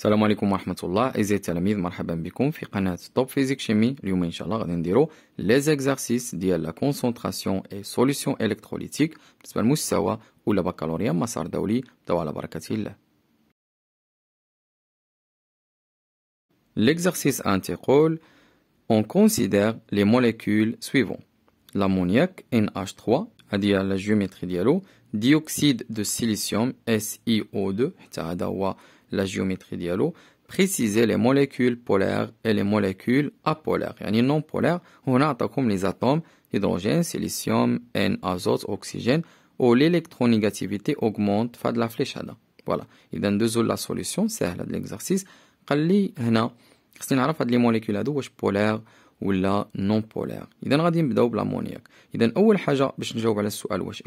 السلام عليكم ورحمة الله أعزائي التلاميذ مرحبا بكم في قناة توب فيزيك شيمي اليوم إن شاء الله غادي نديرو لي L'exercice 1 On considère les molécules suivantes l'ammoniac NH3 la لا جيومتري ديالو dioxyde de silicium SiO2 la géométrie dialo préciser les molécules polaires et les molécules apolaires. Yani non polaires, on a comme les atomes hydrogène, silicium, N, azote, oxygène, où l'électronégativité augmente, face à la là. Voilà. Il donne deux la solution, c'est là l'exercice. Il hna, c'est une arafa molécules à polaires ou non polaire. Il donne a deux l'ammoniaque. Il y a haja, bish à la soual, wesh,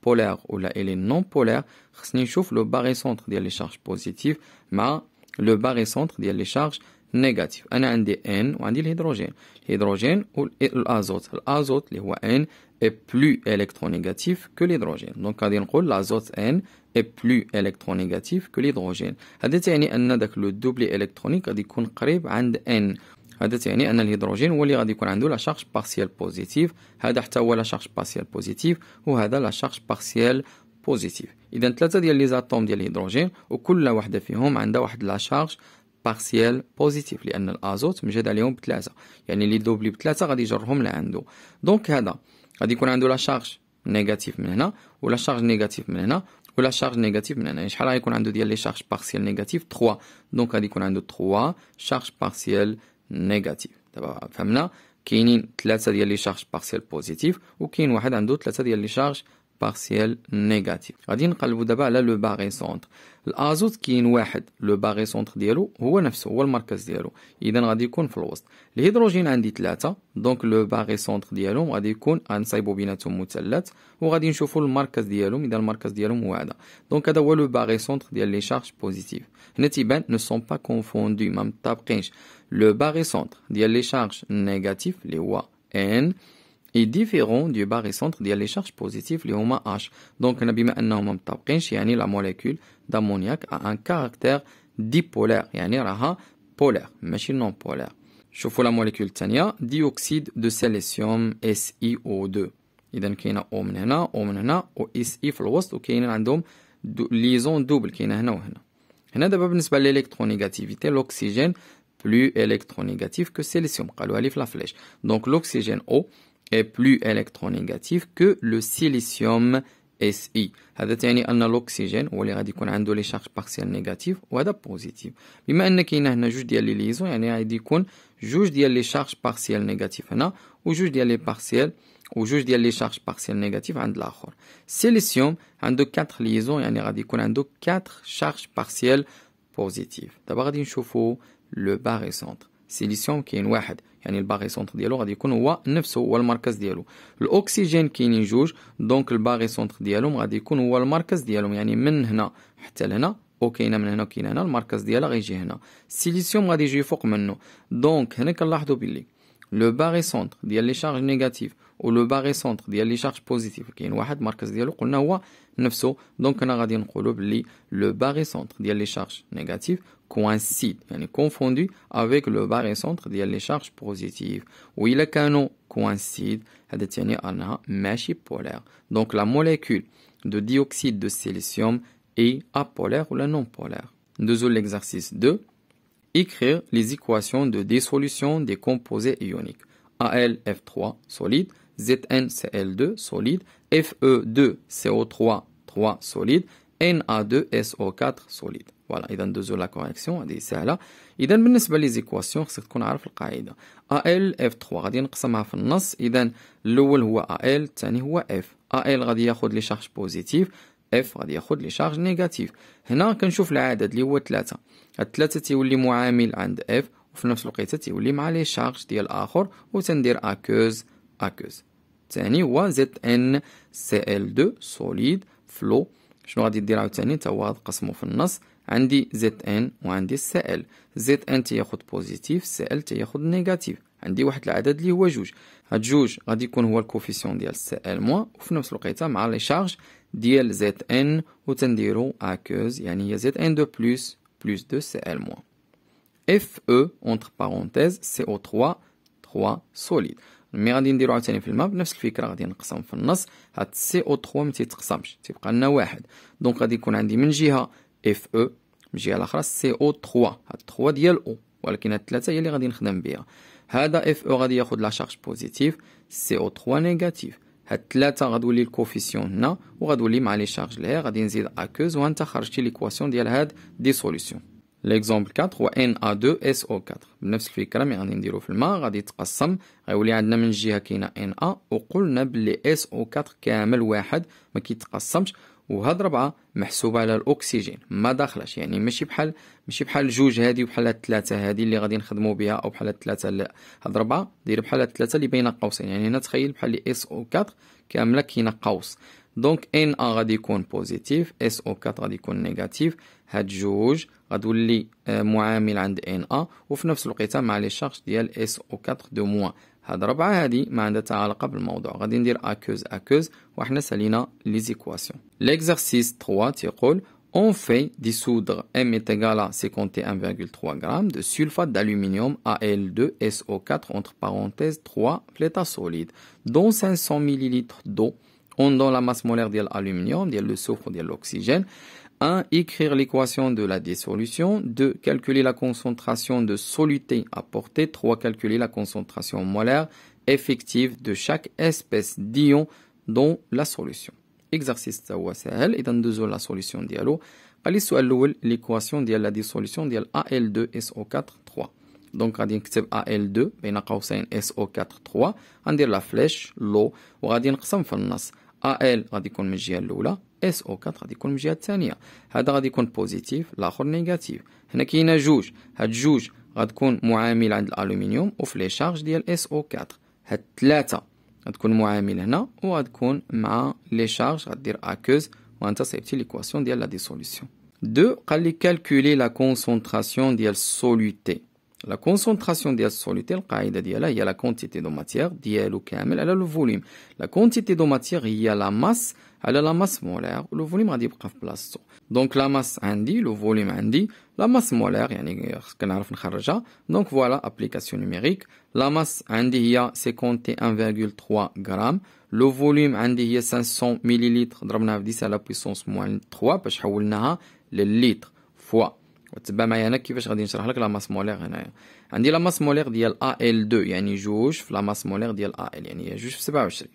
polaire ou la elle est non polaire خصني chauffe le barré centre les charges positives mais le barré centre ديال charges négatives انا N N dit l'hydrogène. L'hydrogène ou l'azote l'azote qui N est plus électronégatif que l'hydrogène donc غادي que l'azote N est plus électronégatif que l'hydrogène Cela signifie que que le double électronique est plus proche de N هذا تعني ان الهيدروجين هو اللي غادي يكون عنده لا شارج بارسيال بوزيتيف هذا حتى هو لا شارج بارسيال بوزيتيف وهذا لا شارج بارسيال بوزيتيف اذا ثلاثه ديال لي زاتوم ديال الهيدروجين وكل وحده فيهم عندها واحد لا شارج بارسيال بوزيتيف لان الازوت مجاد عليهم بثلاثه يعني لي دوبلي بثلاثه غادي يجرهم لعندو دونك هذا غادي يكون عنده لا شارج نيجاتيف من هنا ولا شارج نيجاتيف من هنا ولا شارج نيجاتيف من هنا يعني شحال غيكون عنده ديال لي شارج بارسيال نيجاتيف 3 دونك غادي يكون عنده 3 شارج بارسيال نيجاتيف دابا فهمنا كاينين ثلاثه ديال لي شارج بارسيال بوزيتيف وكاين واحد عنده ثلاثه ديال لي شارج بارسيال نيجاتيف غادي نقلبوا دابا على لو باغي سونتر الازوت كاين واحد لو باغي سونتر ديالو هو نفسه هو المركز ديالو اذا غادي يكون في الوسط الهيدروجين عندي ثلاثة دونك لو باغي سونتر ديالهم غادي يكون انصايبو بيناتهم مثلث وغادي نشوفوا المركز ديالهم اذا المركز ديالهم هو هذا دونك هذا هو لو باغي سونتر ديال لي شارج بوزيتيف هنا تيبان نو سون با كونفوندي ما متطابقينش Le barycentre ديال les charges négatives les هو N est différent du barycentre ديال les charges positives les H donc بما يعني la molécule d'ammoniac a un caractère dipolaire يعني راها polaire Machine non polaire شوفوا la molécule tania dioxyde de silicium SiO2 اذا كاينه O من هنا من Si و si في الوسط une عندهم double double هنا هنا دابا l'oxygène, plus électronégatif que silicium. la flèche. Donc l'oxygène O est plus électronégatif que le silicium SI. هذا تعني أن الأكسجين هو اللي غادي يكون عنده لي شارج بارسيال نيجاتيف وهذا بوزيتيف بما أن كاين هنا جوج ديال لي ليزون يعني غادي يكون جوج ديال لي شارج بارسيال نيجاتيف هنا وجوج ديال لي بارسيال وجوج ديال لي شارج بارسيال نيجاتيف عند الآخر السيليسيوم عنده 4 ليزون يعني غادي يكون عنده 4 شارج بارسيال بوزيتيف دابا غادي نشوفو لو باغي سونتر سيليسيوم كاين واحد يعني الباغي سونتر ديالو غادي يكون هو نفسه هو المركز ديالو الاكسجين كاينين جوج دونك الباغي سونتر ديالهم غادي يكون هو المركز ديالهم يعني من هنا حتى لهنا وكاينه من هنا وكاينه هنا المركز ديالها غيجي هنا السيليسيوم غادي يجي فوق منه دونك هنا كنلاحظوا باللي لو باغي سونتر ديال لي شارج نيجاتيف ولو باغي سونتر ديال لي شارج بوزيتيف كاين واحد المركز ديالو قلنا هو نفسه دونك هنا غادي نقولوا باللي لو باغي سونتر ديال لي شارج نيجاتيف coïncide, est confondu avec le barycentre centre les charges positives. le canon coïncide, هذا en un ماشي polaire. Donc la molécule de dioxyde de silicium est apolaire ou la non polaire. Deuxième l'exercice 2. Écrire les équations de dissolution des composés ioniques. AlF3 solide, ZnCl2 solide, Fe2CO3 3 solide, Na2SO4 solide. فوالا اذا ندوزو لا كوريكسيون هذه سهله اذا بالنسبه لي زيكواسيون خصك تكون عارف القاعده ا ال اف 3 غادي نقسمها في النص اذا الاول هو ا ال الثاني هو اف ا ال غادي ياخذ لي شارج بوزيتيف اف غادي ياخذ لي شارج نيجاتيف هنا كنشوف العدد اللي هو 3 هاد 3 تيولي معامل عند اف وفي نفس الوقت تيولي مع لي شارج ديال اخر وتندير اكوز اكوز الثاني هو زد ان سي ال 2 سوليد فلو شنو غادي دير عاوتاني تا هو تقسمو في النص عندي زد ان وعندي السائل زد ان تياخد بوزيتيف السائل تياخد نيجاتيف عندي واحد العدد اللي هو جوج هاد جوج غادي يكون هو الكوفيسيون ديال السائل موان وفي نفس الوقيته مع لي شارج ديال زد ان وتنديرو اكوز يعني هي زد ان دو بلوس بلوس دو سائل موان اف او اونتر بارونتيز سي او 3 3 سوليد مي غادي نديرو عاوتاني في الماء بنفس الفكره غادي نقسم في النص هاد سي او 3 ما تيتقسمش تيبقى لنا واحد دونك غادي يكون عندي من جهه اف او من الجهه الاخرى سي او 3 هاد 3 ديال او ولكن هاد 3 هي اللي غادي نخدم بها هذا اف او e غادي ياخذ لا شارج بوزيتيف سي او 3 نيجاتيف هاد 3 غتولي الكوفيسيون هنا وغتولي مع لي شارج لهي غادي نزيد اكوز وانت خرجتي ليكواسيون ديال هاد دي سوليسيون ليكزومبل 4 هو ان ا 2 اس او 4 بنفس الفكره مي غادي نديرو في الماء غادي يتقسم غيولي عندنا من جهه كاينه ان ا وقلنا بلي اس او 4 كامل واحد ما كيتقسمش وهاد ربعة محسوبة على الأكسجين ما داخلش يعني ماشي بحال ماشي بحال جوج هادي وبحال الثلاثة هادي اللي غادي نخدمو بها أو بحال الثلاثة لا هاد ربعة دير بحال الثلاثة اللي بين قوسين يعني هنا تخيل بحال لي اس او 4 كاملة كاينة قوس دونك ان ا غادي يكون بوزيتيف اس او 4 غادي يكون نيجاتيف هاد جوج غتولي آه، معامل عند ان ا وفي نفس الوقيته مع لي شارج ديال اس او 4 دو موان L'exercice ما 3 on fait dissoudre M est égal à 51,3 g de sulfate d'aluminium Al2SO4 entre parenthèses 3 l'état solide dont 500 ml d'eau on donne la masse molaire de l'aluminium, de le soufre, de l'oxygène 1. Écrire l'équation de la dissolution. 2. Calculer la concentration de soluté apportée. 3. Calculer la concentration molaire effective de chaque espèce d'ion dans la solution. Exercice de سهل اذا ندوزو لا la solution قال لي السؤال الاول ليكواسيون ديال لا de AL2 SO4 Donc on غادي نكتب AL2 بين قوسين SO4 3 غندير لا فليش لو وغادي نقسم في النص ال غادي يكون من الجهه الاولى اس او 4 غادي يكون من الجهه الثانيه هذا غادي يكون بوزيتيف الاخر نيجاتيف هنا كاينه جوج هاد جوج غتكون معامل عند الالومنيوم وفي لي شارج ديال اس او 4 هاد الثلاثه غتكون معامل هنا وغتكون مع لي شارج غدير اكوز وانت صيبتي ليكواسيون ديال لا ديسوليسيون دو قال لي كالكولي لا كونسونطراسيون ديال السوليوتي la concentration de la il y a la quantité de matière il y a le volume la quantité de matière il y a la masse elle a la masse molaire le volume a dit place donc la masse le volume la masse molaire yani donc voilà application numérique la masse c'est compté 1,3 g le volume andy il 500 ml 10 à la puissance moins 3 parce que le litre fois وتبع معايا انا كيفاش غادي نشرح لك لا ماس مولير هنايا عندي لا ماس مولير ديال ال 2 يعني جوج في لا ماس مولير ديال ال يعني هي جوج في 27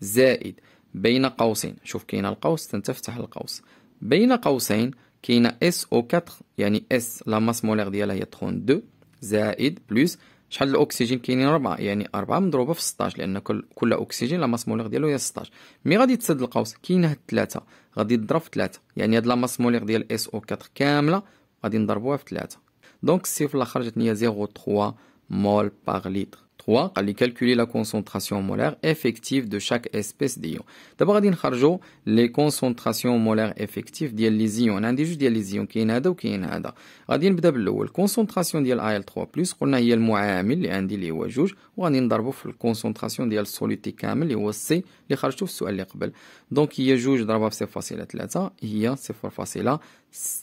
زائد بين قوسين شوف كاين القوس تنتفتح القوس بين قوسين كاين اس او 4 يعني اس لا ماس مولير ديالها هي 32 زائد بلس شحال الاكسجين كاينين 4 يعني 4 مضروبه في 16 لان كل كل اكسجين لا ماس مولير ديالو هي 16 مي غادي تسد القوس كاينه 3 غادي تضرب في 3 يعني هاد لا ماس مولير ديال اس او 4 كامله غادي نضربوها في 3 دونك السي في الاخر جاتني 0.3 مول باغ لتر 3 قال لي كالكولي لا كونسونطراسيون مولار افكتيف دو شاك اسبيس ديون دابا غادي نخرجوا لي كونسونطراسيون مولار افكتيف ديال لي زيون عندي جوج ديال لي زيون كاين هذا وكاين هذا غادي نبدا بالاول كونسونطراسيون ديال اي ال 3 بلس قلنا هي المعامل اللي عندي اللي هو جوج وغادي نضربوا في الكونسونطراسيون ديال السوليتي كامل اللي هو سي اللي خرجتو في السؤال اللي قبل دونك هي جوج ضربها في 0.3 هي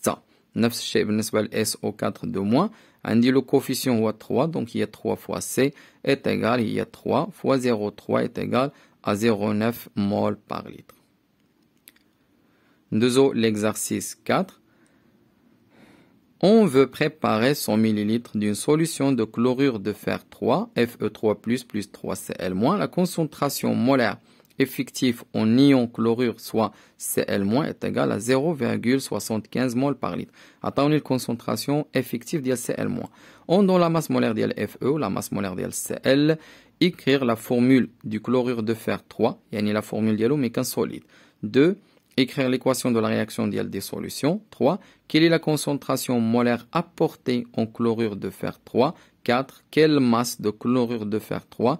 0.6 9 chez بالنسبة SO4 On On عندي le coefficient هو 3 y a 3 fois C, est égal a 3 fois 0,3 est égal à 0,9 mol par litre. Deuxièmement, l'exercice 4. On veut préparer 100 ml d'une solution de chlorure de fer 3, Fe3+, plus 3Cl-. La concentration molaire effectif en ion chlorure, soit Cl- est égal à 0,75 mol par litre. une concentration effective de Cl-. On dans la masse molaire de Fe la masse molaire de Cl, écrire la formule du chlorure de fer 3, ni la formule l'eau, mais qu'un solide. 2 écrire l'équation de la réaction d'IL des solutions. 3. Quelle est la concentration molaire apportée en chlorure de fer 3 4. Quelle masse de chlorure de fer 3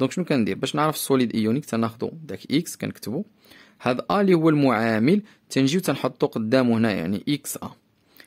دونك شنو كندير باش نعرف السوليد ايونيك تناخدو داك اكس كنكتبو هاد ا اللي هو المعامل تنجيو تنحطو قدامه هنا يعني اكس ا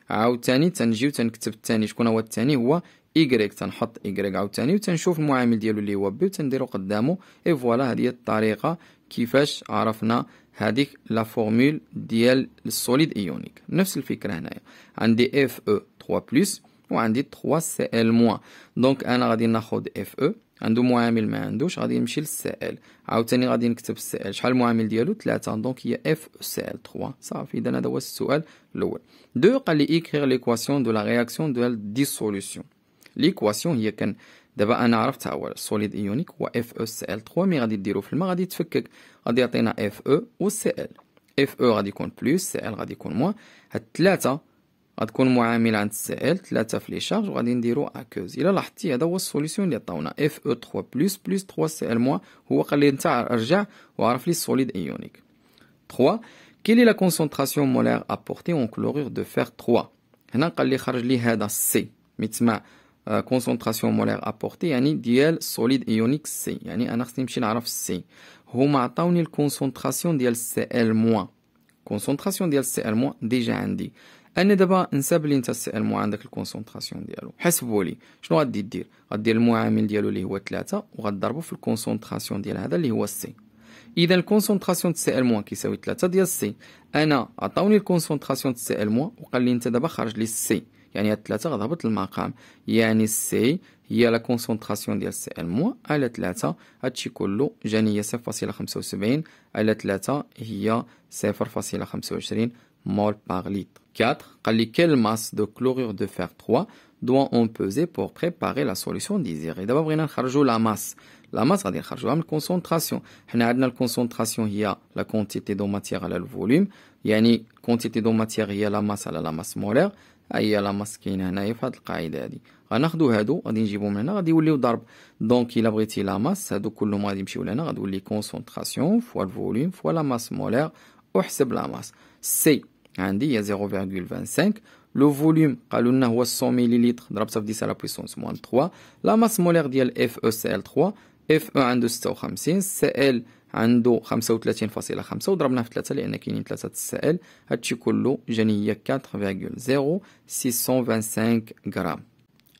عاوتاني تنجيو تنكتب الثاني شكون هو الثاني هو ايكغيك تنحط ايكغيك عاوتاني وتنشوف المعامل ديالو اللي هو بي وتنديرو قدامه اي فوالا هذه هي الطريقه كيفاش عرفنا هذيك لا فورمول ديال السوليد ايونيك نفس الفكره هنايا عندي اف او 3 بلس وعندي 3 سي ال موان دونك انا غادي ناخذ اف او e عنده معامل ما عندوش غادي نمشي للسائل عاوتاني غادي نكتب السائل شحال المعامل ديالو ثلاثة دونك هي اف سائل 3 صافي اذا هذا هو السؤال الاول دو قال لي اكريغ ليكواسيون دو لا رياكسيون دو ديسوليسيون ليكواسيون هي كان دابا انا عرفتها هو السوليد ايونيك هو اف او سي ال 3 مي غادي ديرو في الماء غادي تفكك غادي يعطينا اف او e و سي ال اف او e غادي يكون بلوس سي ال غادي يكون موان هاد الثلاثه غتكون معامل عند السائل ثلاثة في لي شارج وغادي نديرو اكوز الا لاحظتي هذا هو السوليسيون اللي عطاونا اف او 3 بلس بلس 3 سي ال موان هو قال لي انت ارجع وعرف لي السوليد ايونيك 3 كيل لا كونسونطراسيون مولير ابورتي اون كلورور دو فير 3 هنا قال لي خرج لي هذا سي ميتسمع كونسونطراسيون مولير ابورتي يعني ديال سوليد ايونيك سي يعني انا خصني نمشي نعرف سي هما عطاوني الكونسونطراسيون ديال سي ال موان كونسونطراسيون ديال سي ال موان ديجا عندي انا دابا نساب لي انت ال مو عندك الكونسونطراسيون ديالو حسبوا لي شنو غادي دير غادير المعامل ديالو اللي هو 3 وغضربو في الكونسونطراسيون ديال هذا اللي هو سي اذا الكونسونطراسيون السي ال موان كيساوي 3 ديال سي انا عطاوني الكونسونطراسيون السي ال موان وقال لي انت دابا خرج لي سي يعني هاد 3 غضبط للمقام يعني سي هي لا كونسونطراسيون ديال سي ال موان على 3 هادشي كله جاني هي 0.75 على 3 هي 0.25 مول باغ ليتر 4. Quelle masse de chlorure de fer 3 doit-on peser pour préparer la solution désirée D'abord, on va la masse. La masse, on va la concentration. On a la concentration, il y a la quantité de matière, le volume. Il y a la quantité de matière, il y a la masse, la masse molaire. هي لا ماس كاينه هنايا في هاد القاعده هادي غناخدو هادو غادي نجيبهم هنا غادي يوليو ضرب دونك الا بغيتي لا ماس هادو كلهم غادي يمشيو لهنا غتولي كونسونطراسيون فوا الفوليوم فوا لا ماس مولير احسب لا ماس سي And il y a 0,25, le volume, aluna was le la le volume, le la puissance volume, 3. la masse volume, le volume, le volume, le volume, le volume, le le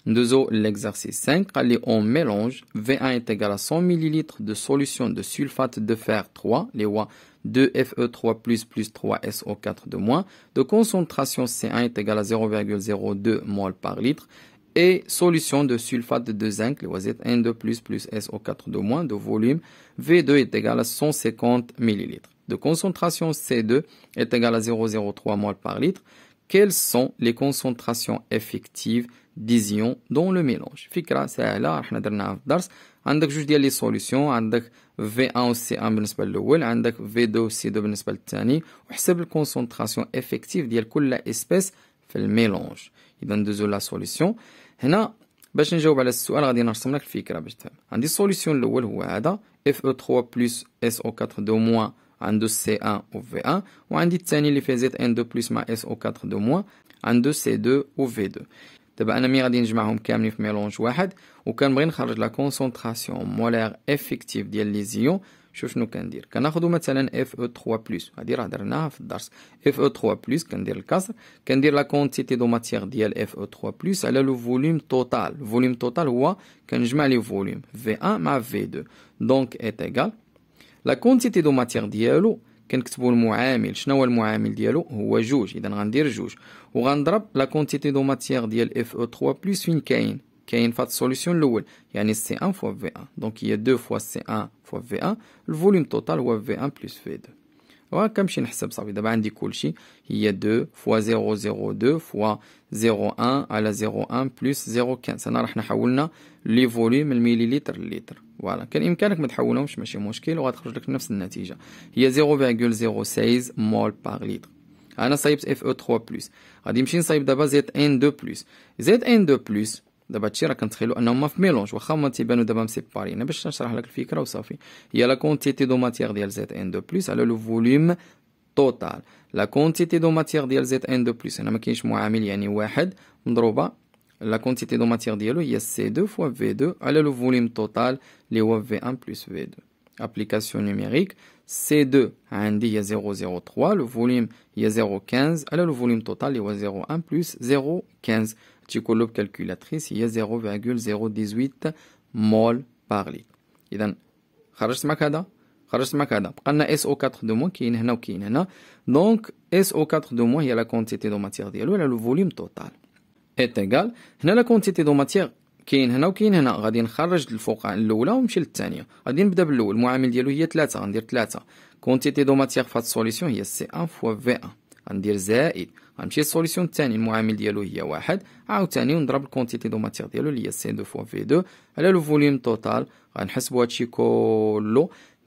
eaux, l'exercice 5, on mélange V1 est égal à 100 ml de solution de sulfate de fer 3, les 2Fe3+, plus 3SO4 de moins, de concentration C1 est égal à 0,02 mol par litre, et solution de sulfate de zinc, les oies N2+, plus SO4 de moins, de volume, V2 est égal à 150 ml. De concentration C2 est égal à 0,03 mol par litre, quelles sont les concentrations effectives des ions dans le mélange Fikra, c'est là, on a fait un dars. On a les solutions, on a V1 ou C1 pour le premier, on a V2 ou C2 pour le second. On a la concentration effective de toute espèce dans le mélange. Il donne deux la solution. هنا باش la على السؤال غادي نرسم لك الفكره باش تفهم عندي السوليسيون الاول هو هذا FE3 plus SO4 de moins عنده سي 1 و في 1 وعندي الثاني اللي فيه زيت ان دو بلس مع اس او 4 دو موان عنده سي 2 و في 2 دابا انا مي غادي نجمعهم كاملين في ميلونج واحد وكنبغي نخرج لا كونسونطراسيون مولير افيكتيف ديال لي زيون شوف شنو كندير كناخذ مثلا اف او 3 بلس هادي راه درناها في الدرس اف او 3 بلس كندير الكسر كندير لا كونتيتي دو ماتيير ديال اف او 3 بلس على لو فوليوم توتال فوليوم توتال هو كنجمع لي فوليوم في 1 مع في 2 دونك ايت ايغال لا كونتيتي دو ماتيغ ديالو كنكتبوا المعامل شنو هو المعامل ديالو هو جوج اذا غندير جوج وغنضرب لا كونتيتي دو ماتيغ ديال اف او 3 بلس فين كاين كاين فهاد السوليسيون الاول يعني سي 1 فوا في 1 دونك هي 2 فوا سي 1 فوا في 1 الفوليوم توتال هو في 1 بلس في 2 وكنمشي نحسب صافي دابا عندي كلشي هي 2 فوا 002 فوا 01 على 01 بلس 015 هنا راح حولنا لي فوليوم المليليتر لليتر فوالا كان امكانك ما تحولهمش ماشي مشكل وغتخرج لك نفس النتيجه هي 0.016 مول باغ لتر انا صايبت اف او 3 بلس غادي نمشي نصايب دابا زيت ان 2 بلس زيت ان 2 بلس دابا هادشي راه كنتخيلوا انهم في ميلونج واخا هما تيبانوا دابا مسيبارينا باش نشرح لك الفكره وصافي هي لا كونتيتي دو ماتيغ ديال زيت ان دو بليس على لو فوليوم توتال لا كونتيتي دو ماتيغ ديال زيت ان دو بليس هنا ما كاينش معامل يعني واحد مضروبه لا كونتيتي دو ماتيغ ديالو هي سي دو فوا في دو على لو فوليوم توتال اللي هو في ان بلس في دو ابليكاسيون نيميريك سي دو عندي هي 003 لو فوليوم هي 015 على لو فوليوم توتال اللي هو 01 بلس 015 تيقولوا بكالكولاتريس هي 0.018 مول باغ ليتر اذا خرجت معك هذا خرجت معك هذا بقى لنا اس او 4 دو موا كاين هنا وكاين هنا دونك اس او 4 دو موا هي لا كونتيتي دو ماتيغ ديالو على لو فوليوم توتال ايت ايغال هنا لا كونتيتي دو ماتيغ كاين هنا وكاين هنا غادي نخرج الفوق الاولى ونمشي للثانيه غادي نبدا بالاول المعامل ديالو هي 3 غندير 3 كونتيتي دو ماتيغ فهاد السوليسيون هي سي 1 فوا في 1 Alors la solution tienne le même déleu, il y a un, quantité de matière déleu, il a 100 fois V2, alors le volume total, alors je vois que le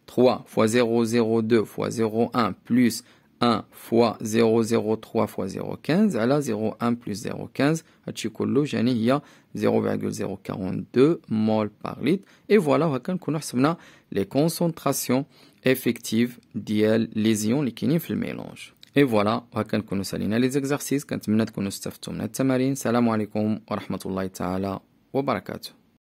3 fois 0,02 fois 0,1 plus 1 fois 0,03 fois 0,15, alors 0,1 plus 0,15, alors je 0,042 mol par litre. Et voilà, on peut connaître les concentrations effectives des ions liquides dans le mélange. اي فوالا هاكا نكونو سالينا لي زيكزارسيس كنتمنى تكونو استفدتو من التمارين السلام عليكم ورحمه الله تعالى وبركاته